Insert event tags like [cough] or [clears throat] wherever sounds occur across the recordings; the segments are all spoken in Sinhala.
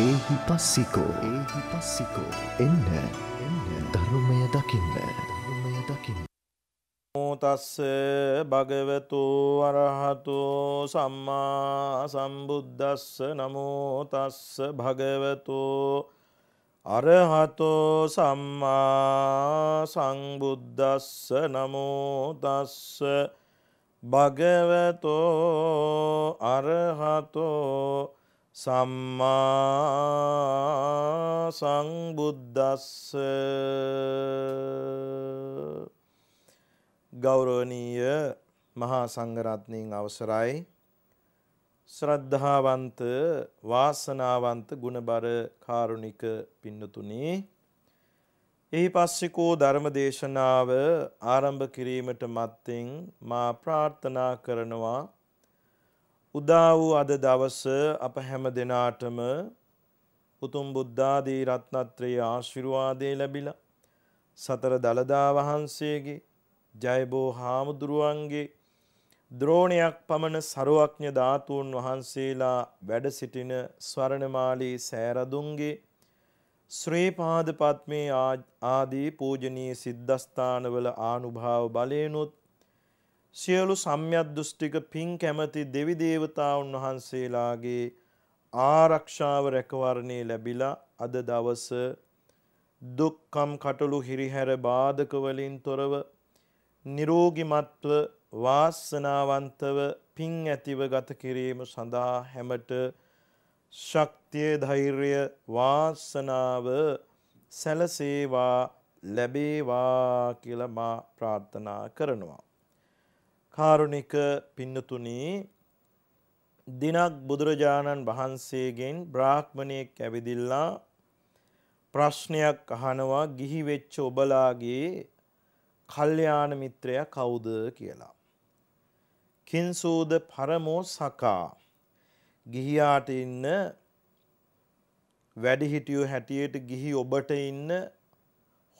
ඒහි පස්සිකෝ ඒහි පස්සිකෝ එන්න එන්න ධර්මය දකින්න ධර්මය දකින්න තස්ස භගවතු අරහතු සම්මා සම්බුද්දස්ස නමෝ තස්ස භගවතු අරහතෝ සම්මා සංබුද්දස්ස නමෝ තස්ස භගවතෝ අරහතෝ සම්මා සංබුද්දස්ස ගෞරවනීය මහා සංඝරත්නයන් අවසරයි ශ්‍රද්ධාවන්ත වාසනාවන්ත ගුණබර කාරුණික පින්නතුනි එහි පස්සිකෝ ධර්මදේශනාව ආරම්භ කිරීමට මත්තෙන් මා ප්‍රාර්ථනා කරනවා උදා වූ අද දවස අප හැම දෙනාටම උතුම් බුද්ධාදී රත්නත්‍රයේ ආශිර්වාදය ලැබිලා සතර දළදා වහන්සේගේ ජයබෝ හාමුදුරුවන්ගේ ද්‍රෝණයක් පමණ සරුවක්ඥ ධාතුන් වහන්සේලා වැඩ සිටින ස්වර්ණමාලී සෑරදුන්ගේ ශ්‍රී පාද පත්මේ ආදී පූජනීය සිද්ධස්ථානවල ආනුභාව බලේනොත් සියලු සම්්‍යද්දෘෂ්ටික පින් කැමති දෙවි දේවතාවුන් වහන්සේලාගේ ආරක්ෂාව රැකවරණේ ලැබිලා අද දවස දුක්කම් කටළු හිරිහැර බාධක වලින් තොරව නිරෝගිමත්ව වාසනාවන්තව පින් ඇතිව ගත කිරීම සඳහා හැමට ශක්තිය ධෛර්ය වාසනාව සැලසේවා ලැබේවා කියලා මා ප්‍රාර්ථනා කරනවා කාරුණික පින්නතුනි දිනක් බුදුරජාණන් වහන්සේගෙන් බ්‍රාහ්මණයෙක් ඇවිදිලා ප්‍රශ්නයක් අහනවා ගිහි වෙච්ච ඔබලාගේ කල්යාණ මිත්‍රයා කවුද කියලා. කින්සෝද පරමෝ සකා. ගිහියාට ඉන්න වැඩිහිටියෝ හැටියට ගිහි ඔබට ඉන්න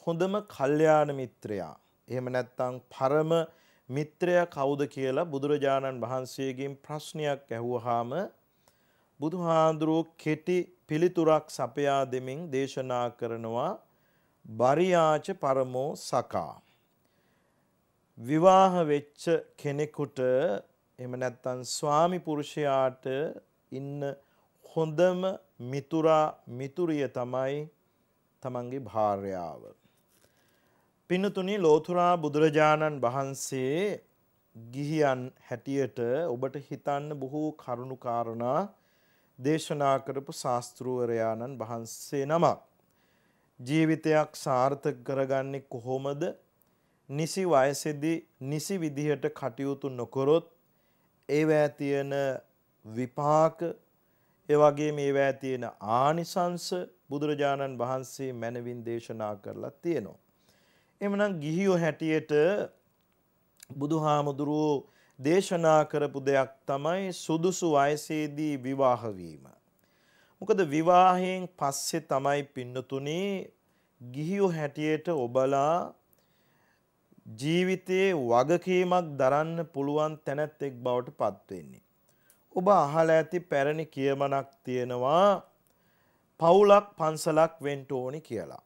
හොඳම කල්යාණ මිත්‍රයා. එහෙම නැත්නම් පරම මිත්‍රයා කවුද කියලා බුදුරජාණන් වහන්සේගෙන් ප්‍රශ්නයක් ඇහුවාම බුදුහාඳුරෝ කෙටි පිළිතුරක් සපයා දෙමින් දේශනා කරනවා බරියාච පරමෝ සකා විවාහ වෙච්ච කෙනෙකුට එහෙම නැත්නම් ස්වාමි පුරුෂයාට ඉන්න හොඳම මිතුරා මිතුරිය තමයි තමන්ගේ භාර්යාව. පින්නතුනි ලෝතුරා බුදුරජාණන් වහන්සේ ගිහියන් හැටියට ඔබට හිතන්න බොහෝ කරුණු කාරණා දේශනා කරපු ශාස්ත්‍රූවරයාණන් වහන්සේ නමක්. ජීවිතයක් සාර්ථක කරගන්නේ කොහොමද? නිසි වයසේදී නිසි විදිහට කටයුතු නොකරොත් ඒවැය තියෙන විපාක ඒ වගේම ඒවැය තියෙන ආනිසංස බුදුරජාණන් වහන්සේ මනවින් දේශනා කරලා තියෙනවා. එමනම් ගිහියෝ හැටියට බුදුහාමුදුරුවෝ දේශනා කරපු දෙයක් තමයි සුදුසු වයසේදී විවාහ වීම. මොකද විවාහයෙන් පස්සේ තමයි පින්නතුනේ ගිහියෝ හැටියට ඔබලා ජීවිතයේ වගකීමක් දරන්න පුළුවන් තැනැත්තෙක් බවට පත් වෙන්නේ. ඔබ අහලා ඇති පැරණි කියමනක් තියෙනවා පවුලක් පන්සලක් වෙන්න ඕනි කියලා.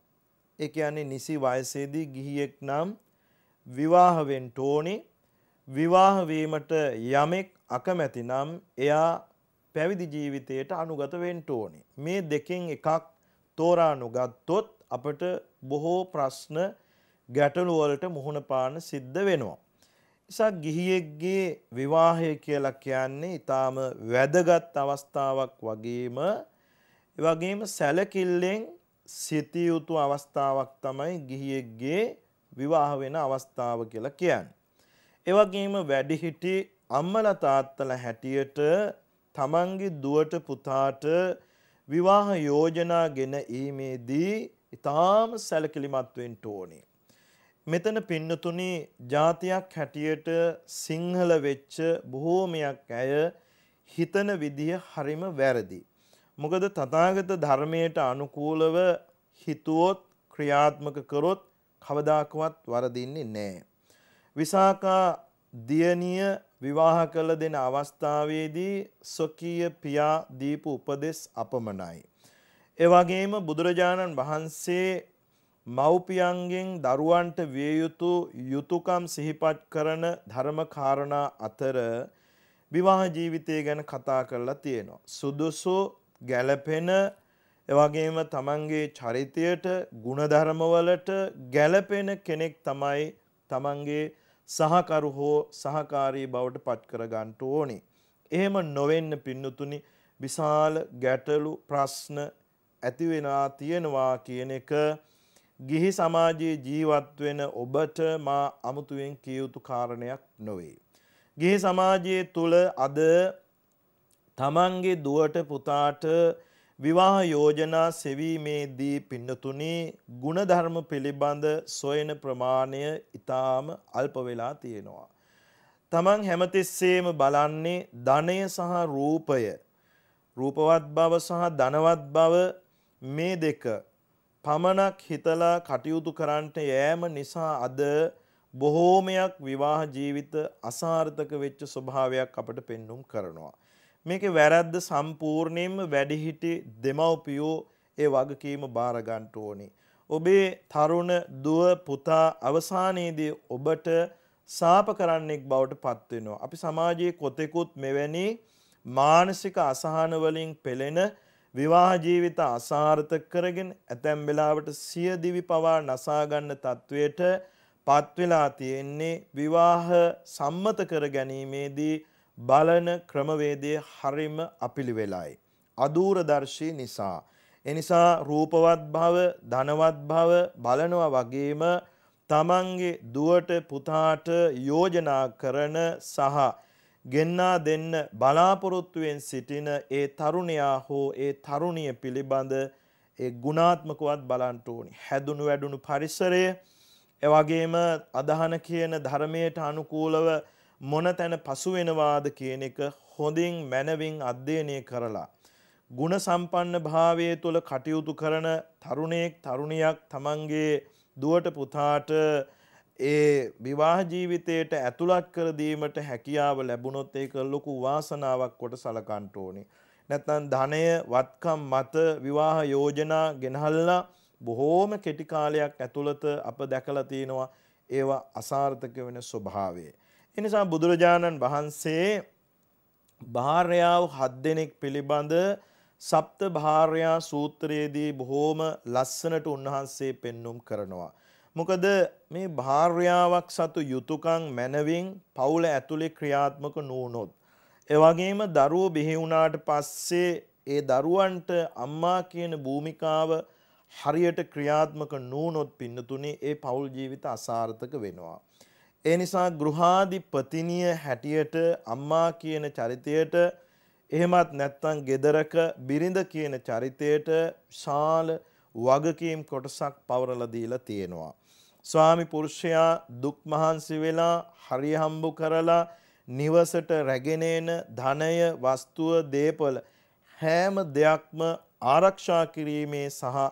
ඒ කියන්නේ නිසි වයසේදී ගිහියෙක් නම් විවාහ වෙන්න ඕනේ. විවාහ වීමට යමෙක් අකමැති නම් එයා පැවිදි ජීවිතයට අනුගත වෙන්න ඕනේ. මේ දෙකෙන් එකක් තෝරා නොගත්තොත් අපට බොහෝ ප්‍රශ්න ගැටලු වලට මුහුණ පාන සිද්ධ වෙනවා. නිසා ගිහියෙක්ගේ විවාහය කියලා කියන්නේ ඊටාම වැදගත් අවස්ථාවක් වගේම ඒ වගේම සැලකිල්ලෙන් සිතිය යුතු අවස්ථාවක් තමයි ගිහියෙක්ගේ විවාහ වෙන අවස්ථාව කියලා කියන්නේ. ඒ වගේම වැඩිහිටි අම්මලා තාත්තලා හැටියට තමන්ගේ දුවට පුතාට විවාහ යෝජනා ගෙන ීමේදී ඊටාම සැලකිලිමත් වෙන්න ඕනේ. මෙතන පින්නතුනි જાතියක් හැටියට සිංහල වෙච්ච බොහෝමයක් අය හිතන විදිය හරිම වැරදි. මොකද තථාගත ධර්මයට අනුකූලව හිතුවොත් ක්‍රියාත්මක කරොත් කවදාකවත් වරදින්නේ නැහැ. විසාකා දියණිය විවාහ කළ දෙන අවස්ථාවේදී ස්වකීය පියා දීපු උපදෙස් අපමණයි. ඒ වගේම බුදුරජාණන් වහන්සේ මව්පියන්ගෙන් දරුවන්ට විය යුතු යුතුයකම් සිහිපත් කරන ධර්ම කාරණා අතර විවාහ ජීවිතය ගැන කතා කරලා තියෙනවා. සුදුසු ගැලපෙන එවගේම තමන්ගේ චරිතයට ගුණධර්මවලට ගැලපෙන කෙනෙක් තමයි තමන්ගේ සහකරු හෝ සහකාරී බවට පත් කරගන්නට ඕනි. එහෙම නොවෙන්න පින්නතුනි විශාල ගැටලු ප්‍රශ්න ඇති වෙනා තියෙනවා කියන එක ගිහි සමාජයේ ජීවත් වෙන ඔබට මා අමුතුවෙන් කිය යුතු කාරණයක් නොවේ. ගිහි සමාජයේ තුල අද තමන්ගේ දුවට පුතාට විවාහ යෝජනා සෙවීමේදී පින්නතුනි ಗುಣධර්ම පිළිබඳ සොයන ප්‍රමාණය ඊටාම අල්ප වෙලා තියෙනවා. තමන් හැමතිස්සෙම බලන්නේ ධනය සහ රූපය රූපවත් බව සහ ධනවත් බව මේ දෙක පමණක් හිතලා කටයුතු කරන්නට යෑම නිසා අද බොහෝමයක් විවාහ ජීවිත අසාර්ථක වෙච්ච ස්වභාවයක් අපට පෙන්눔 කරනවා. මේකේ වැරද්ද සම්පූර්ණයෙන්ම වැඩිහිටි දෙමව්පියෝ ඒ වගකීම බාර ගන්න ඕනේ. ඔබේ තරුණ දුව පුතා අවසානයේදී ඔබට සාප කරන්නෙක් බවට පත් වෙනවා. අපි සමාජයේ කොතෙකුත් මෙවැනි මානසික අසහන වලින් පෙළෙන විවාහ ජීවිත අසාර්ථක කරගෙන ඇතැම් වෙලාවට සිය දිවි පවා නසා ගන්න තත්වයට පත් වෙලා තියෙන්නේ විවාහ සම්මත කර ගැනීමේදී බලන ක්‍රමවේදය හරිම අපිළිවෙලයි. අදූරදර්ශී නිසා. එනිසා රූපවත් භව ධනවත් භව බලනවා වගේම තමන්ගේ දුවට පුතාට යෝජනා කරන සහ ගෙන්නා දෙන්න බලාපොරොත්තුවෙන් සිටින ඒ තරුණයා හෝ ඒ තරුණිය පිළිබඳ ඒ ගුණාත්මකවත් බලන්ට ඕනි. හැදුණු වැඩුණු පරිසරය එවගේම අදහන කියන ධර්මයට අනුකූලව මොන තැන පසු වෙනවාද කියන එක හොඳින් මැනවින් අධ්‍යයනය කරලා ಗುಣ සම්පන්න භාවයේ තුල කටයුතු කරන තරුණයෙක් තරුණියක් තමන්ගේ දුවට පුතාට ඒ විවාහ ජීවිතයට ඇතුළත් කර දීමට හැකියාව ලැබුණොත් ඒක ලොකු වාසනාවක් කොට සලකන්න ඕනේ. නැත්නම් ධනය, වත්කම් මත විවාහ යෝජනා ගෙනහල්ලා බොහෝම කෙටි කාලයක් ඇතුළත අප දැකලා තිනවා ඒවා අසාර්ථක වෙන ස්වභාවය. එනිසා බුදුරජාණන් වහන්සේ භාර්යාව හත් දෙනෙක් පිළිබඳ සප්ත භාර්යා සූත්‍රයේදී බොහෝම ලස්සනට උන්වහන්සේ පෙන්눔 කරනවා. මොකද මේ භාර්යාවක් සතු යුතුයකම් මැනවින් පවුල ඇතුලේ ක්‍රියාත්මක නොවුනොත් ඒ වගේම දරුවෝ බිහි වුණාට පස්සේ ඒ දරුවන්ට අම්මා කියන භූමිකාව හරියට ක්‍රියාත්මක නොවුනොත් පින්නතුනේ ඒ පවුල් ජීවිත අසාර්ථක වෙනවා. ඒ නිසා ගෘහාධිපතිනිය හැටියට අම්මා කියන චරිතයට එහෙමත් නැත්නම් gedaraka බිරිඳ කියන චරිතයට ශාල වගකීම් කොටසක් පවරලා දීලා තියෙනවා. ස්වාමි පුරුෂයා දුක් මහන්සි වෙලා හරි හම්බු කරලා නිවසට රැගෙන එන ධනය, වස්තුව, දේපල හැම දෙයක්ම ආරක්ෂා කිරීමේ සහ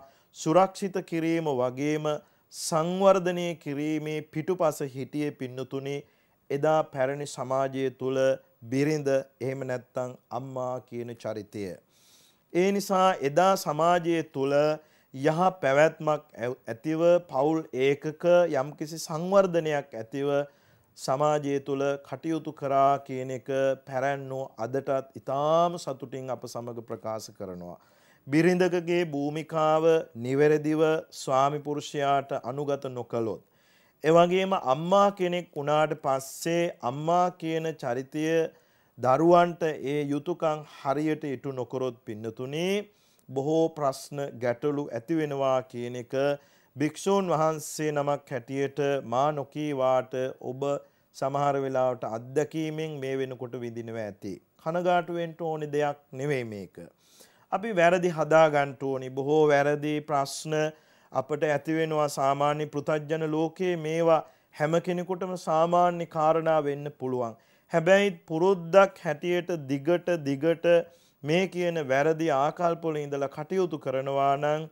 සුරක්ෂිත කිරීම වගේම සංවර්ධනය කිරීමේ පිටුපස හිටියේ පින්නතුනේ එදා පැරණි සමාජය තුල බිරිඳ එහෙම නැත්නම් අම්මා කියන චරිතය. ඒ නිසා එදා සමාජයේ තුල යහ පැවැත්මක් ඇතිව පවුල් ඒකක යම්කිසි සංවර්ධනයක් ඇතිව සමාජය තුළ කටයුතු කරා කියන එක පැරැන්නෝ අදටත් ඉතාම සතුටින් අප සමග ප්‍රකාශ කරනවා. බිරිඳකගේ භූමිකාව නිවැරදිව ස්වාමිපුරුෂයාට අනුගත නොකළොත්. එවගේම අම්මා කෙනෙක් වුණාට පස්සේ අම්මා කියන චරිතය දරුවන්ට ඒ යුතුයකම් හරියට ඉටු නොකරොත් පින්නතුනේ බොහෝ ප්‍රශ්න ගැටලු ඇති වෙනවා කියන එක භික්ෂූන් වහන්සේ නමක් හැටියට මා නොකීවාට ඔබ සමහර වෙලාවට අත්දැකීමෙන් මේ වෙනකොට විඳිනවා ඇති. කනගාටු වෙන්න ඕනේ දෙයක් නෙවෙයි මේක. අපි වැරදි හදාගන්න ඕනි බොහෝ වැරදි ප්‍රශ්න අපට ඇතිවෙනවා සාමාන්‍ය පෘතජ්ජන ලෝකයේ මේවා හැම කෙනෙකුටම සාමාන්‍ය කාරණා වෙන්න පුළුවන්. හැබැයි පුරුද්දක් හැටියට දිගට දිගට මේ කියන වැරදි ආකල්පවල ඉඳලා කටයුතු කරනවා නම්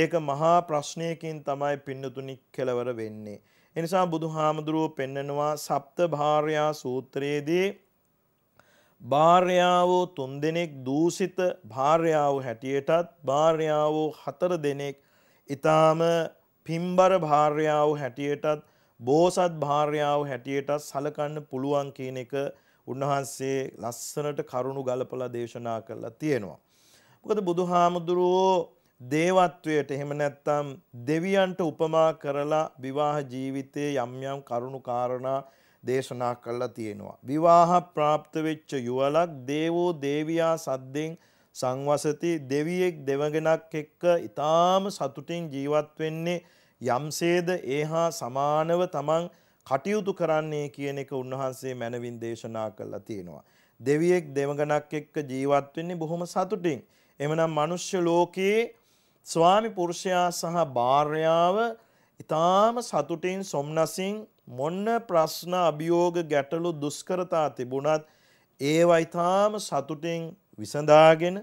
ඒක මහා ප්‍රශ්නයකින් තමයි පින්නතුනි කෙලවර වෙන්නේ. එනිසා බුදුහාමුදුරුව පෙන්නනවා සප්ත භාර්යා සූත්‍රයේදී භාර්යාවෝ තුන් දෙනෙක් දූසිත භාර්යාව හැටියටත් භාර්යාවෝ හතර දෙනෙක් ඉතාම පිම්බර භාර්යාව හැටියටත් බෝසත් භාර්යාව හැටියටත් සලකන්න පුළුවන් කියන එක උන්වහන්සේ ලස්සනට කරුණු ගලපලා දේශනා කරලා තියෙනවා. මොකද බුදුහාමුදුරුවෝ දේවත්වයට එහෙම නැත්නම් දෙවියන්ට උපමා කරලා විවාහ ජීවිතයේ යම් යම් කරුණු කාරණා දේශනා කළා තියෙනවා. විවාහ પ્રાપ્ત වෙච්ච යුවලක් දේවෝ දේවියා සද්දෙන් සංවසති දෙවියෙක් දෙවගෙනක් එක්ක ඊටාම සතුටින් ජීවත් වෙන්නේ යම්සේද ඒහා සමානව තමන් කටයුතු කරන්නේ කියන එක උන්වහන්සේ මැනවින් දේශනා කළා තියෙනවා. දෙවියෙක් දෙවගණක් එක්ක ජීවත් වෙන්නේ බොහොම සතුටින්. එමනම් මිනිස්්‍ය ලෝකයේ ස්වාමි පුරුෂයා සහ භාර්යාව ඊටාම සතුටින් සොම්නසින් මොන්න ප්‍රශ්න අභියෝග ගැටලු දුෂ්කරතා තිබුණත් ඒවා ඉතාම සතුටින් විසඳාගෙන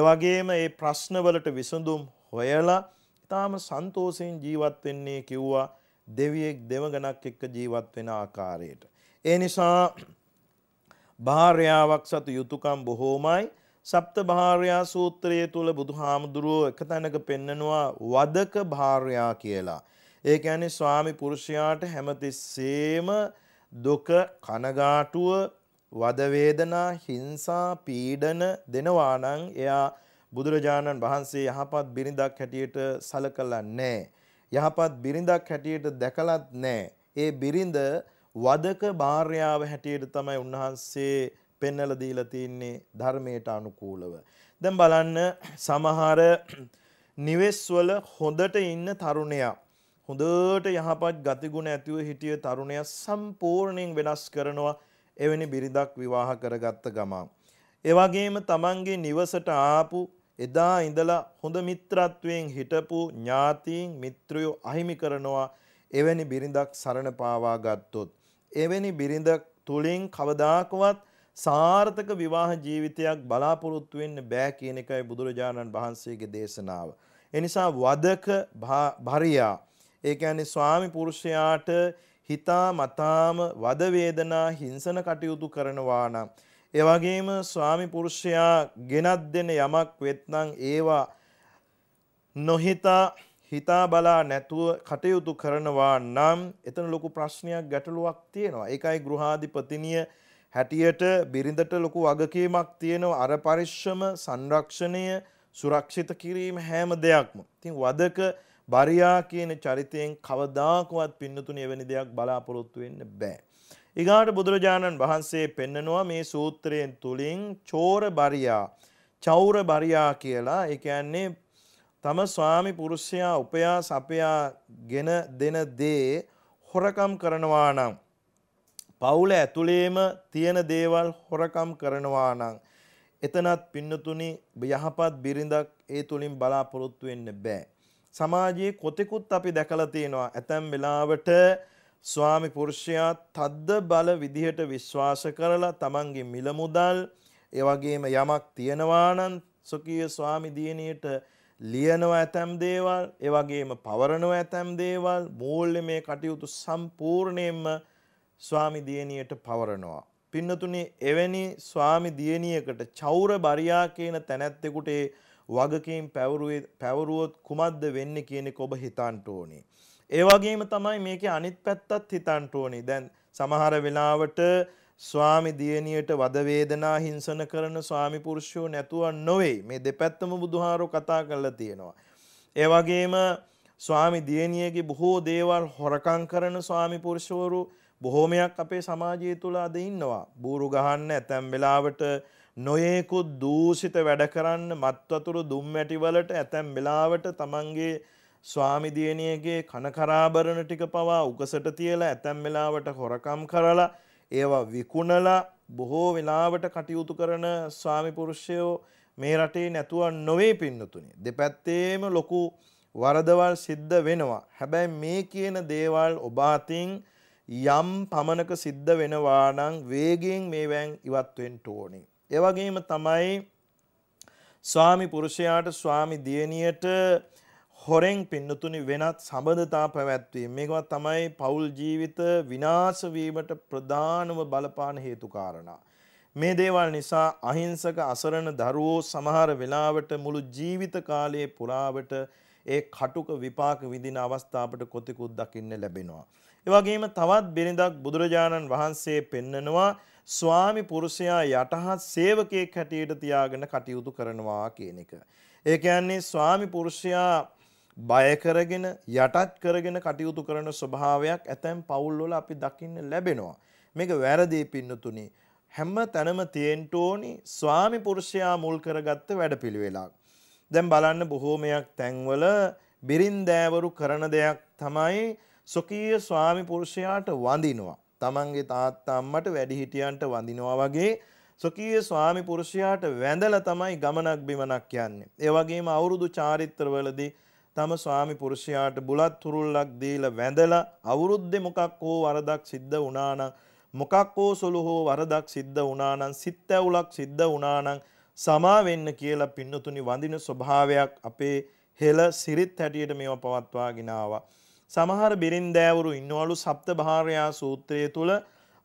එවගේම ඒ ප්‍රශ්නවලට විසඳුම් හොයලා ඉතාම සන්තෝසයෙන් ජීවත් වෙන්නේ කිව්වා දෙවියෙක් දෙවගණක් එක්ක ජීවත් වෙන ආකාරයට. ඒ නිසා භාර්යාවක් සතු යුතුයකම් බොහෝමයි. සප්ත භාර්යා සූත්‍රයේ තුල බුදුහාමුදුරුවෝ එක තැනක පෙන්නනවා වදක භාර්යා කියලා. ඒ කියන්නේ ස්වාමි පුරුෂයාට හැමතිස්සෙම දුක කනගාටුව වද වේදනා හිංසා පීඩන දෙනවා නම් එයා බුදුරජාණන් වහන්සේ යහපත් බිරිඳක් හැටියට සලකලා නැහැ. යහපත් බිරිඳක් හැටියට දැකලත් නැහැ. ඒ බිරිඳ වදක භාර්යාව හැටියට තමයි උන්වහන්සේ පෙන්වලා දීලා තින්නේ ධර්මයට අනුකූලව. දැන් බලන්න සමහර නිවෙස්වල හොඳට ඉන්න තරුණයා හොඳට යහපත් ගතිගුණ ඇතිව හිටිය තරුණය සම්පූර්ණයෙන් වෙනස් කරනවා එවැනි බිරිඳක් විවාහ කරගත්ත ගමන්. එවගේම තමන්ගේ නිවසට ආපු එදා ඉඳලා හොඳ මිත්‍රත්වයෙන් හිටපු ඥාතීන් මිත්‍රයෝ අහිමි කරනවා එවැනි බිරිඳක් සරණ පාවා ගත්තොත්. එවැනි බිරිඳ තුළින් කවදාකවත් සාර්ථක විවාහ ජීවිතයක් බලාපොරොත්තු වෙන්න බෑ කියන එකයි බුදුරජාණන් වහන්සේගේ දේශනාව. එනිසා වදක භරියා ඒ කියන්නේ ස්වාමි පුරුෂයාට හිතා මතාම වද වේදනා හිංසන කටයුතු කරනවා නම් ඒ වගේම ස්වාමි පුරුෂයා ගෙනත් දෙන යමක් වෙත්නම් ඒවා නොහිතා හිතා බලා නැතුව කටයුතු කරනවා නම් එතන ලොකු ප්‍රශ්නයක් ගැටලුවක් තියෙනවා. ඒකයි ගෘහාධිපතිනිය හැටියට බිරිඳට ලොකු වගකීමක් තියෙනවා අර පරිශ්‍රම සංරක්ෂණය සුරක්ෂිත කිරීම හැම දෙයක්ම. ඉතින් වදක බරියා කියන චරිතයෙන් කවදාකවත් පින්නතුනි එවැනි දෙයක් බලාපොරොත්තු වෙන්න බෑ. ඊගාට බුදුරජාණන් වහන්සේ පෙන්නනවා මේ සූත්‍රයෙන් තුලින් චෝර බරියා චෞර බරියා කියලා ඒ කියන්නේ තම ස්වාමි පුරුෂයා උපයා සපයා ගෙන දෙන දේ හොරකම් කරනවා නම් පවුල ඇතුළේම තියෙන දේවල් හොරකම් කරනවා නම් එතනත් පින්නතුනි යහපත් බිරිඳක් ඒ තුලින් බලාපොරොත්තු වෙන්න බෑ සමාජයේ කොතෙකුත් අපි දැකලා තියෙනවා ඇතැම් වෙලාවට ස්වාමි පුරුෂයා තද්ද බල විදිහට විශ්වාස කරලා තමන්ගේ මිල මුදල් ඒ වගේම යමක් තියනවා නම් සොකීය ස්වාමි දියණියට ලියනවා ඇතම් දේවල් ඒ වගේම පවරනවා ඇතම් දේවල් මූල්‍යමය කටයුතු සම්පූර්ණයෙන්ම ස්වාමි දියණියට පවරනවා පින්නතුනේ එවැනි ස්වාමි දියණියකට චෞර බරියා කියන තැනැත්තෙකුට වගකීම් පැවරුවොත් කුමක්ද වෙන්නේ කියනෙක ඔබ හිතන්ට ඕනේ. ඒ වගේම තමයි මේකේ අනිත් පැත්තත් හිතන්ට ඕනේ. දැන් සමහර වෙලාවට ස්වාමි දියණියට වද වේදනා හිංසන කරන ස්වාමි පුරුෂයෝ නැතුව නොවේ. මේ දෙපැත්තම බුදුහාරෝ කතා කරලා තියෙනවා. ඒ වගේම ස්වාමි දියණියගේ බොහෝ දේවල් හොරකම් කරන ස්වාමි පුරුෂවරු බොහෝමයක් අපේ සමාජය තුළ අද ඉන්නවා. බూరు ගහන්න ඇතැම් වෙලාවට නොයෙකුත් දූෂිත වැඩ කරන්න මත්වතුරු දුම්මැටි වලට ඇතැම් වෙලාවට තමන්ගේ ස්වාමි දියණියගේ කනකරාබරණ ටික පවා උකසට තියලා ඇතැම් වෙලාවට හොරකම් කරලා ඒවා විකුණලා බොහෝ වෙලාවට කටයුතු කරන ස්වාමි පුරුෂයෝ මේ රටේ නැතුව නොවේ පින්නතුනි. දෙපැත්තේම ලොකු වරදවල් සිද්ධ වෙනවා. හැබැයි මේ කියන දේවල් ඔබ අතින් යම් පමණක සිද්ධ වෙනවා නම් වේගයෙන් මේවෙන් ඉවත් වෙන්න ඕනේ. එවගේම තමයි ස්වාමි පුරුෂයාට ස්වාමි දියණියට හොරෙන් පින්නතුනි වෙනත් සබඳතා පැවැත්වීම මේකවත් තමයි පෞල් ජීවිත විනාශ වීමට ප්‍රධානම බලපාන හේතු කාරණා. මේ දේවල් නිසා අහිංසක අසරණ දරුවෝ සමහර වෙලාවට මුළු ජීවිත කාලයේ පුරාවට ඒ කටුක විපාක විඳින අවස්ථාවට කොතිකුත් දකින්න ලැබෙනවා. ඒ වගේම තවත් බිරිඳක් බුදුරජාණන් වහන්සේ පෙන්නනවා ස්වාමි පුරුෂයා යටහත් සේවකයෙක් හැටියට තියාගෙන කටයුතු කරනවා කියන එක. ඒ කියන්නේ ස්වාමි පුරුෂයා බය කරගෙන යටත් කරගෙන කටයුතු කරන ස්වභාවයක් ඇතැම් පවුල්වල අපි දකින්න ලැබෙනවා. මේක වැරදි පින්නතුනි. හැම තැනම තියෙන්න ඕනි ස්වාමි පුරුෂයා මුල් කරගත්ත වැඩපිළිවෙලක්. දැන් බලන්න බොහෝමයක් තැන්වල බිරින්දෑවරු කරන දෙයක් තමයි ස්වකීය ස්වාමි පුරුෂයාට වඳිනවා. තමන්ගේ තාත්තා අම්මට වැඩිහිටියන්ට වඳිනවා වගේ ස්වකීය ස්වාමි පුරුෂයාට වැඳලා තමයි ගමනක් බිමනක් යන්නේ. ඒ වගේම අවුරුදු චාරිත්‍රවලදී තම ස්වාමි පුරුෂයාට බුලත් තුරුල්ලක් දීලා වැඳලා අවුරුද්දේ මොකක් හෝ වරදක් සිද්ධ වුණා නම් මොකක් හෝ සුළු හෝ වරදක් සිද්ධ වුණා නම් සිත් ඇවුලක් සිද්ධ වුණා නම් සමා වෙන්න කියලා පින්නතුනි වඳින ස්වභාවයක් අපේ හෙළ සිරිත් හැටියට මේවා පවත්වාගෙන ආවා. සමහර බිරින්දෑවරු ඉන්නවලු සප්ත භාරයා සූත්‍රය තුළ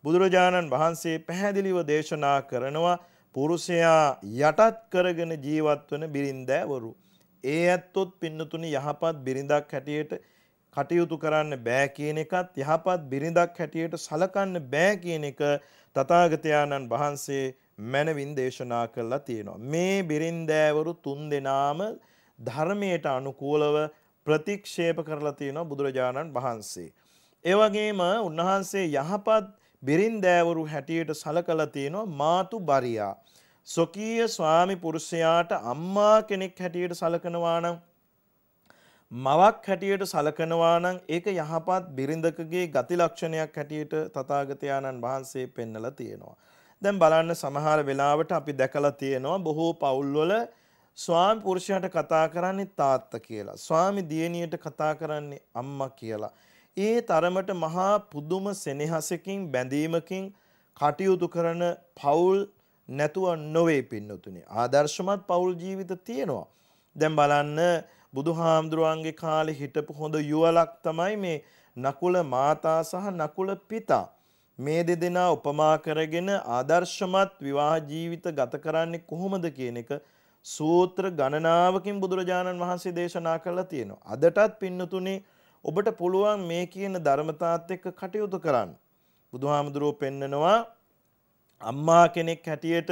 බුදුරජාණන් වහන්සේ පැහැදිලිව දේශනා කරනවා පුරුෂයා යටත් කරගෙන ජීවත්වන බිරින්දෑවරු. ඒ ඇත්තොත් පින්නතුනි යහපත් බිරිඳක් හැටියට කටයුතු කරන්න බෑ කියන එකත් යහපත් බිරිඳක් හැටියට සලකන්න බෑ කියන එක තථාගතයන්න් වහන්සේ මැනවින් දේශනා කළා තියෙනවා. මේ බිරින්දෑවරු තුන් දෙනාම ධර්මයට අනුකූලව ප්‍රතික්ෂේප කරලා තියෙනවා බුදුරජාණන් වහන්සේ. ඒ වගේම උන්වහන්සේ යහපත් බිරින්දෑවරු හැටියට සලකලා තියෙනවා මාතු බරියා. ස්වකීය ස්වාමි පුරුෂයාට අම්මා කෙනෙක් හැටියට සලකනවා නම් මවක් හැටියට සලකනවා නම් ඒක යහපත් බිරිඳකගේ ගති ලක්ෂණයක් හැටියට තථාගතයන්න් වහන්සේ පෙන්නලා තියෙනවා. දැන් බලන්න සමහර වෙලාවට අපි දැකලා තියෙනවා බොහෝ පවුල්වල ස්වාමි පුරුෂයාට කතා කරන්නේ තාත්තා කියලා. ස්වාමි දියණියට කතා කරන්නේ අම්මා කියලා. ඒ තරමට මහා පුදුම සෙනෙහසකින් බැඳීමකින් කටයුතු කරන පවුල් නැතුව නොවේ පින්නතුනේ. ආදර්ශමත් පවුල් ජීවිත තියෙනවා. දැන් බලන්න බුදුහාමුදුරුවන්ගේ කාලේ හිටපු හොඳ යුවලක් තමයි මේ නකුල මාතා සහ නකුල පිතා. මේ දෙදෙනා උපමා කරගෙන ආදර්ශමත් විවාහ ජීවිත ගත කරන්නේ කොහොමද කියන එක සූත්‍ර ගණනාවකින් බුදුරජාණන් වහන්සේ දේශනා කරලා තියෙනවා. අදටත් පින්නතුනේ ඔබට පුළුවන් මේ කියන ධර්මතාවත් එක්ක කටයුතු කරන්න. බුදුහාමුදුරුවෝ පෙන්නනවා අම්මා කෙනෙක් හැටියට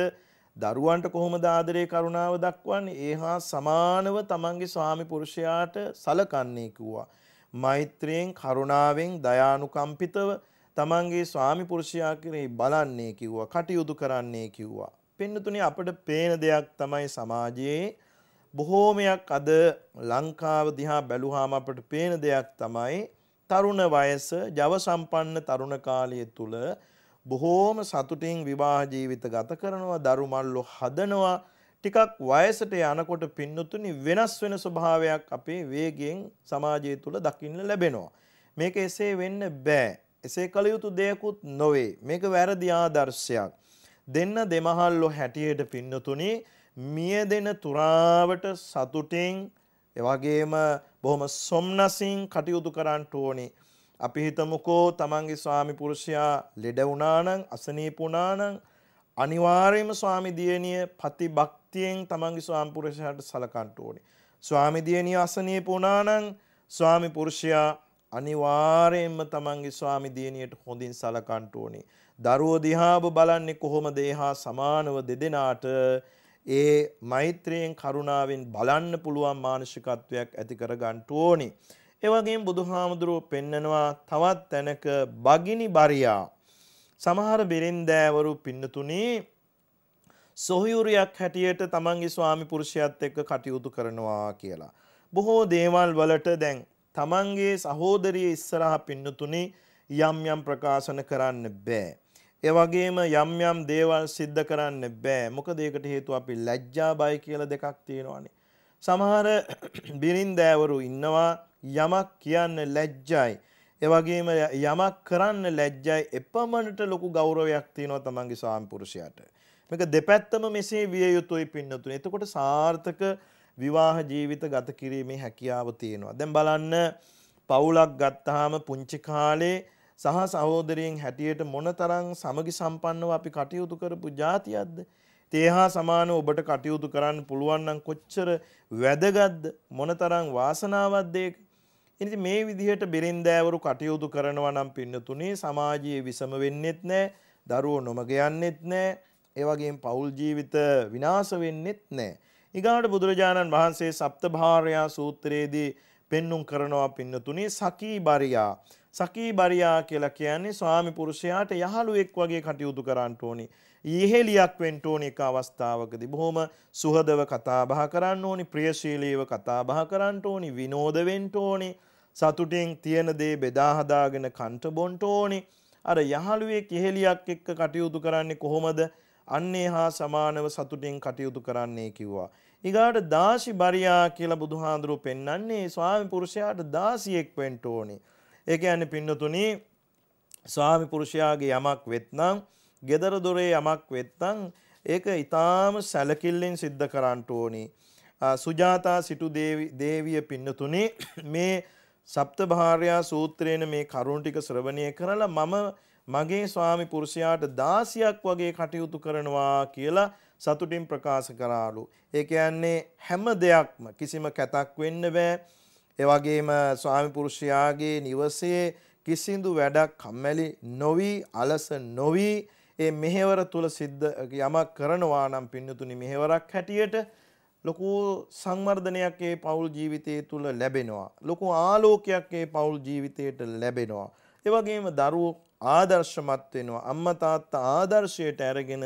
දරුවන්ට කොහොමද ආදරේ කරුණාව දක්වන්නේ? ඒහා සමානව තමන්ගේ ස්වාමි පුරුෂයාට සලකන්නේ කිව්වා. මෛත්‍රියෙන් කරුණාවෙන් දයානුකම්පිතව තමන්ගේ ස්වාමි පුරුෂයා කෙරෙහි බලන්නේ කිව්වා. කටයුතු කරන්නේ කිව්වා. පින්නතුනේ අපට පේන දෙයක් තමයි සමාජයේ බොහෝමයක් අද ලංකාව දිහා බැලුවාම අපට පේන දෙයක් තමයි තරුණ වයස, ජව සම්පන්න තරුණ කාලය තුල බොහෝම සතුටින් විවාහ ජීවිත ගත කරනවා, දරුමල්ලෝ හදනවා. ටිකක් වයසට යනකොට පින්නතුනි වෙනස් වෙන ස්වභාවයක් අපේ වේගයෙන් සමාජය තුල දකින්න ලැබෙනවා. මේක එසේ වෙන්න බෑ. එසේ කළ යුතු දෙයක්වත් නොවේ. මේක වැරදි ආදර්ශයක්. දෙන්න දෙමහල්ලො හැටියට පින්නතුනි මිය දෙන තුරාවට සතුටින් එවගේම බොහොම සොම්නසින් කටයුතු කරන්නට ඕනි. අපි හිතමුකෝ තමන්ගේ ස්වාමි පුරුෂයා ලෙඩ වුණානං අසනීපුණානං අනිවාර්යයෙන්ම ස්වාමි දියණිය පති භක්තියෙන් තමන්ගේ ස්වාමි පුරුෂයාට සලකන්නට ඕනි. ස්වාමි දියණිය අසනීප වුණානං ස්වාමි පුරුෂයා අනිවාර්යයෙන්ම තමන්ගේ ස්වාමි දියණියට හොඳින් සලකන්නට ඕනේ. දරුවෝ දිහා ඔබ බලන්නේ කොහොමද ඒ හා සමානව දෙදෙනාට ඒ මෛත්‍රියෙන් කරුණාවෙන් බලන්න පුළුවන් මානසිකත්වයක් ඇති කර ගන්න ඕනි. ඒ වගේම බුදුහාමුදුරුව පෙන්නනවා තවත් තැනක බගිනි බරියා සමහර බිරින්දෑවරු පින්නතුනේ සොහයුරියක් හැටියට තමන්ගේ ස්වාමි පුරුෂයත් එක්ක කටයුතු කරනවා කියලා. බොහෝ දේවල් වලට දැන් තමන්ගේ සහෝදරිය ඉස්සරහා පින්නතුනේ යම් යම් ප්‍රකාශන කරන්න බෑ. ඒ වගේම යම් යම් දේවල් සිද්ධ කරන්න බෑ. මොකද ඒකට හේතුව අපි ලැජ්ජා බය කියලා දෙකක් තියෙනවානේ. සමහර [clears throat] බිරින්දෑවරු ඉන්නවා යමක් කියන්න ලැජ්ජයි. ඒ වගේම යමක් කරන්න ලැජ්ජයි. එපමණට ලොකු ගෞරවයක් තියෙනවා තමන්ගේ සාම්පුරුෂයාට. මේක දෙපැත්තම මෙසේ විය යුතුයි පින්නතුනේ. එතකොට සාර්ථක විවාහ ජීවිත ගත කිරීමේ හැකියාව තියෙනවා. දැන් බලන්න පවුලක් ගත්තාම පුංචි කාලේ සහ සහෝදරයෙන් හැටියට මොනතරම් සමගි සම්පන්නව අපි කටයුතු කරපු જાතියක්ද? තේහා සමාන ඔබට කටයුතු කරන්න පුළුවන් නම් කොච්චර වැදගත්ද? මොනතරම් වාසනාවක්ද ඒක? ඉතින් මේ විදිහට බිරින්දෑවරු කටයුතු කරනවා නම් පින්නතුනේ සමාජයේ විසම වෙන්නෙත් නැහැ, දරුවෝ නොමග යන්නෙත් නැහැ, ඒ වගේම පෞල් ජීවිත විනාශ වෙන්නෙත් නැහැ. ඊගාට බුදුරජාණන් වහන්සේ සප්තභාර්යා සූත්‍රයේදී පෙන්눔 කරනවා පින්නතුනේ සකී බරියා සකී බරියා කියලා කියන්නේ ස්වාමි පුරුෂයාට යහළුවෙක් වගේ කටයුතු කරන්න ඕනි. යෙහෙලියක් වෙන්න ඕනි එක අවස්ථාවකදී. බොහොම සුහදව කතා බහ කරන්න ඕනි, ප්‍රියශීලීව කතා බහ කරන්න ඕනි, විනෝද වෙන්න ඕනි, සතුටින් තියෙන දේ බෙදා හදාගෙන කන්ට බොන්න ඕනි. අර යහළුවෙක් යෙහෙලියක් එක්ක කටයුතු කරන්නේ කොහොමද? අන්නේ හා සමානව සතුටින් කටයුතු කරන්නේ කිව්වා. ඊගාට දාසි බරියා කියලා බුදුහාඳුරු පෙන්වන්නේ ස්වාමි පුරුෂයාට දාසියෙක් වෙන්න ඕනේ. ඒ කියන්නේ පින්නතුනි ස්වාමි පුරුෂයාගේ යමක් වෙත්නම් gedara dore යමක් වෙත්නම් ඒක ඊටාම සැලකිල්ලෙන් සිද්ධ කරන්න ඕනි. සුජාතා සිටු දේවිය පින්නතුනි මේ සප්ත භාර්යා සූත්‍රයෙන් මේ කරුණ ටික ශ්‍රවණය කරලා මම මගේ ස්වාමි පුරුෂයාට දාසියක් වගේ කටයුතු කරනවා කියලා සතුටින් ප්‍රකාශ කරාලු. ඒ කියන්නේ හැම දෙයක්ම කිසිම කැතක් වෙන්න බෑ. එවගේම ස්වාමි පුරුෂයාගේ නිවසේ කිසිදු වැඩක් කම්මැලි නොවී අලස නොවී ඒ මෙහෙවර තුල සිද්ධ යමක් කරනවා නම් පින්නතුනි මෙහෙවරක් හැටියට ලොකු සංවර්ධනයක් ඒ පවුල් ජීවිතය තුළ ලැබෙනවා. ලොකු ආලෝකයක් ඒ පවුල් ජීවිතයට ලැබෙනවා. එවගේම දරුවෝ ආදර්ශමත් වෙනවා. අම්මා තාත්තා ආදර්ශයට අරගෙන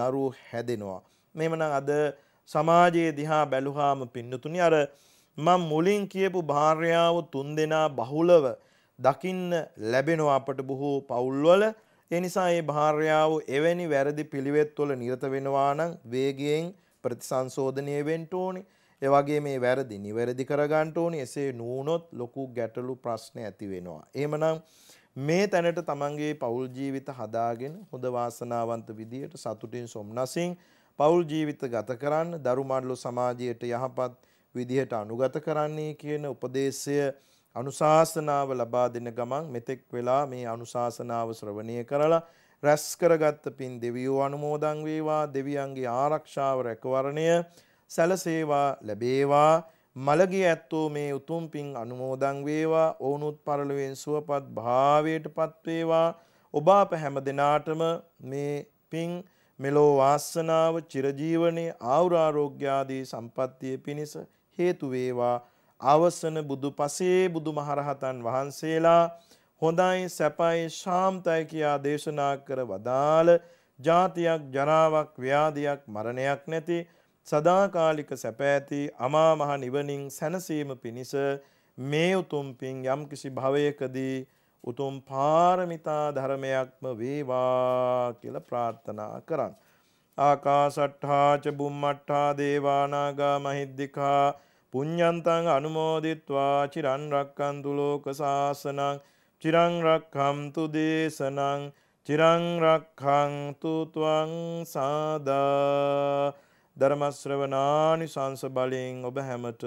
දරුවෝ හැදෙනවා. මෙහෙමනම් අද සමාජයේ දිහා බැලුවාම පින්නතුනි අර මම මුලින් කියපු භාර්යාව තුන් දෙනා බහුලව දකින්න ලැබෙනවා අපට බොහෝ පවුල්වල එනිසා ඒ භාර්යාව එවැනි වැරදි පිළිවෙත්වල නිරත වෙනවා නම් වේගයෙන් ප්‍රතිසංශෝධනය වෙන්න ඕනේ. ඒ වගේ මේ වැරදි නිවැරදි කරගන්න ඕනේ. එසේ නුනොත් ලොකු ගැටලු ප්‍රශ්න ඇති වෙනවා. එහෙමනම් මේ තැනට තමන්ගේ පෞල් ජීවිත හදාගෙන හොඳ වාසනාවන්ත විදියට සතුටින් සොම්නසින් පෞල් ජීවිත ගත කරන්න දරුමාඩලු සමාජයට යහපත් විදිහට අනුගත කරන්නේ කියන උපදේශය අනුශාසනාව ලබා දෙන ගමන් මෙතෙක් වෙලා මේ අනුශාසනාව ශ්‍රවණය කරලා රැස් කරගත්ත පින් දෙවියෝ අනුමෝදන් වේවා දෙවියන්ගේ ආරක්ෂාව රැකවරණය සැලසේවා ලැබේවා මළගිය ඇත්තෝ මේ උතුම් පින් අනුමෝදන් වේවා ඔවුනුත් පරලොවෙන් සුවපත් භාවයටපත් වේවා ඔබ අප හැම දිනාටම මේ පින් මෙලෝ වාසනාව චිරජීවනයේ ආවුරාරෝග්‍යාදී සම්පත්තිය පිණිස හේතු වේවා අවසන බුදු පසේ බුදු මහරහතන් වහන්සේලා හොඳයි සැපයි ශාන්තයි කියා දේශනා කර වදාළ ජාතියක් ජරාවක් ව්‍යාධියක් මරණයක් නැති සදාකාලික සැප ඇති අමා මහ නිවනින් සැනසීම පිණිස මේ උතුම් පින් යම්කිසි භවයකදී උතුම් පාරමිතා ධර්මයක්ම වේවා කියලා ප්‍රාර්ථනා කරන්න. ආකාසට්ඨා ච බුම්මට්ඨා දේවානාගා මහිද්దికා පුඤ්ඤන්තං අනුමෝදිත්වා චිරන් රක්칸තු ලෝක සාසනං චිරං රක්ඛන්තු දේශනං චිරං රක්ඛන්තු ත්වං සාදා ධර්ම ශ්‍රවණානි සංස බලෙන් ඔබ හැමත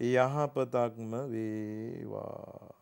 යහපතක්ම වේවා